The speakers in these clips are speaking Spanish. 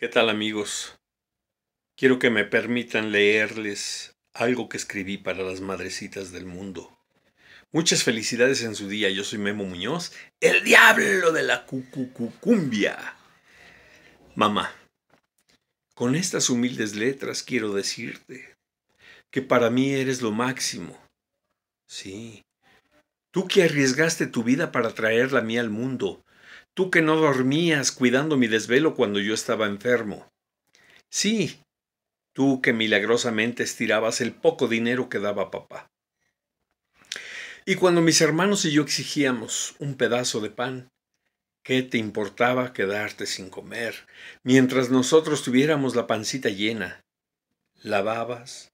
¿Qué tal amigos? Quiero que me permitan leerles algo que escribí para las madrecitas del mundo. Muchas felicidades en su día, yo soy Memo Muñoz, el diablo de la cucucucumbia. Mamá, con estas humildes letras quiero decirte que para mí eres lo máximo. Sí, tú que arriesgaste tu vida para traer a mí al mundo, tú que no dormías cuidando mi desvelo cuando yo estaba enfermo. Sí, tú que milagrosamente estirabas el poco dinero que daba papá. Y cuando mis hermanos y yo exigíamos un pedazo de pan, ¿qué te importaba quedarte sin comer mientras nosotros tuviéramos la pancita llena? Lavabas,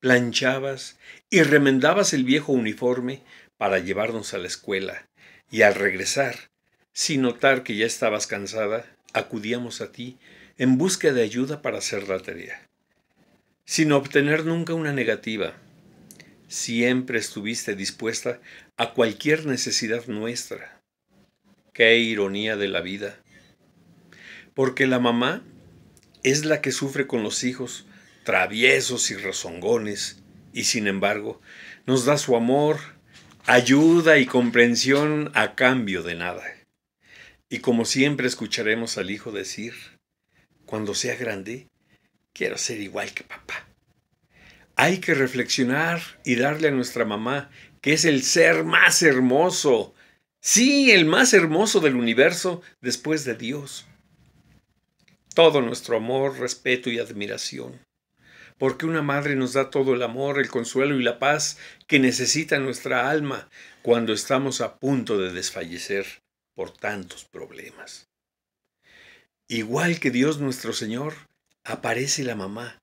planchabas y remendabas el viejo uniforme para llevarnos a la escuela, y al regresar sin notar que ya estabas cansada, acudíamos a ti en busca de ayuda para hacer la tarea. Sin obtener nunca una negativa, siempre estuviste dispuesta a cualquier necesidad nuestra. Qué ironía de la vida. Porque la mamá es la que sufre con los hijos, traviesos y rezongones, y sin embargo nos da su amor, ayuda y comprensión a cambio de nada. Y como siempre escucharemos al hijo decir, cuando sea grande, quiero ser igual que papá. Hay que reflexionar y darle a nuestra mamá, que es el ser más hermoso, sí, el más hermoso del universo después de Dios, todo nuestro amor, respeto y admiración. Porque una madre nos da todo el amor, el consuelo y la paz que necesita nuestra alma cuando estamos a punto de desfallecer por tantos problemas. Igual que Dios nuestro Señor, aparece la mamá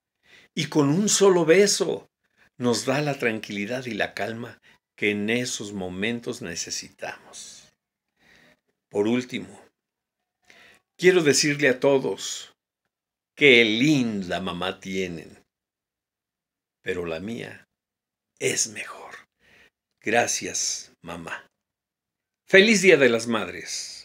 y con un solo beso nos da la tranquilidad y la calma que en esos momentos necesitamos. Por último, quiero decirle a todos, qué linda mamá tienen, pero la mía es mejor. Gracias, mamá. Feliz Día de las Madres.